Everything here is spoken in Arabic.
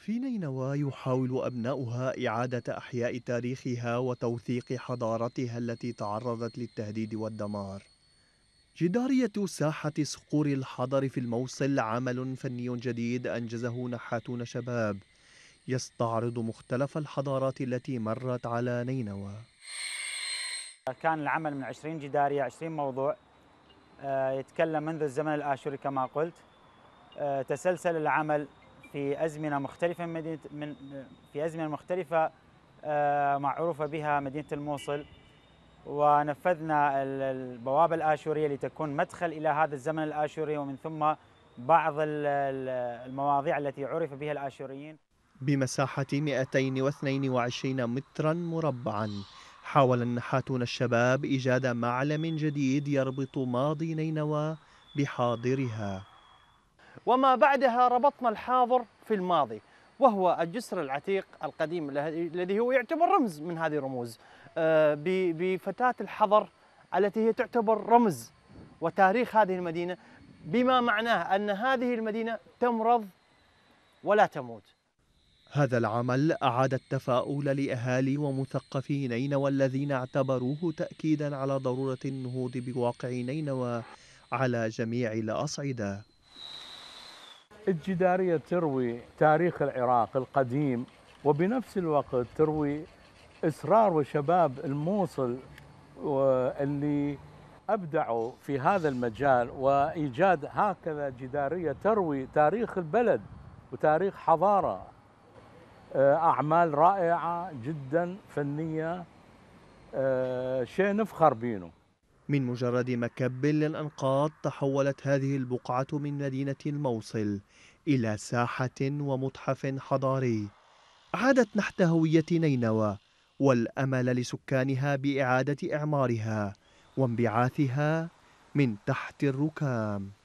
في نينوى يحاول أبناؤها إعادة أحياء تاريخها وتوثيق حضارتها التي تعرضت للتهديد والدمار. جدارية ساحة صقور الحضر في الموصل عمل فني جديد أنجزه نحاتون شباب يستعرض مختلف الحضارات التي مرت على نينوى كان العمل من 20 جدارية 20 موضوع آه، يتكلم منذ الزمن الآشوري كما قلت آه، تسلسل العمل في أزمنة مختلفة من مدينة من في أزمنة مختلفة آه، معروفة بها مدينة الموصل ونفذنا البوابة الآشورية لتكون مدخل إلى هذا الزمن الآشوري ومن ثم بعض المواضيع التي عرف بها الآشوريين بمساحة 222 مترا مربعا حاول النحاتون الشباب إيجاد معلم جديد يربط ماضي نينوى بحاضرها وما بعدها ربطنا الحاضر في الماضي وهو الجسر العتيق القديم الذي هو يعتبر رمز من هذه الرموز آه، بفتاة الحضر التي هي تعتبر رمز وتاريخ هذه المدينة بما معناه أن هذه المدينة تمرض ولا تموت هذا العمل أعاد التفاؤل لأهالي ومثقفي نينوى الذين اعتبروه تأكيدا على ضرورة النهوض بواقع نينوى على جميع الأصعدة الجدارية تروي تاريخ العراق القديم وبنفس الوقت تروي إصرار وشباب الموصل اللي أبدعوا في هذا المجال وإيجاد هكذا جدارية تروي تاريخ البلد وتاريخ حضارة آه، أعمال رائعة جدا فنية آه، شيء نفخر بينه من مجرد مكب للأنقاض تحولت هذه البقعة من مدينة الموصل إلى ساحة ومتحف حضاري عادت نحت هوية نينوى والأمل لسكانها بإعادة إعمارها وانبعاثها من تحت الركام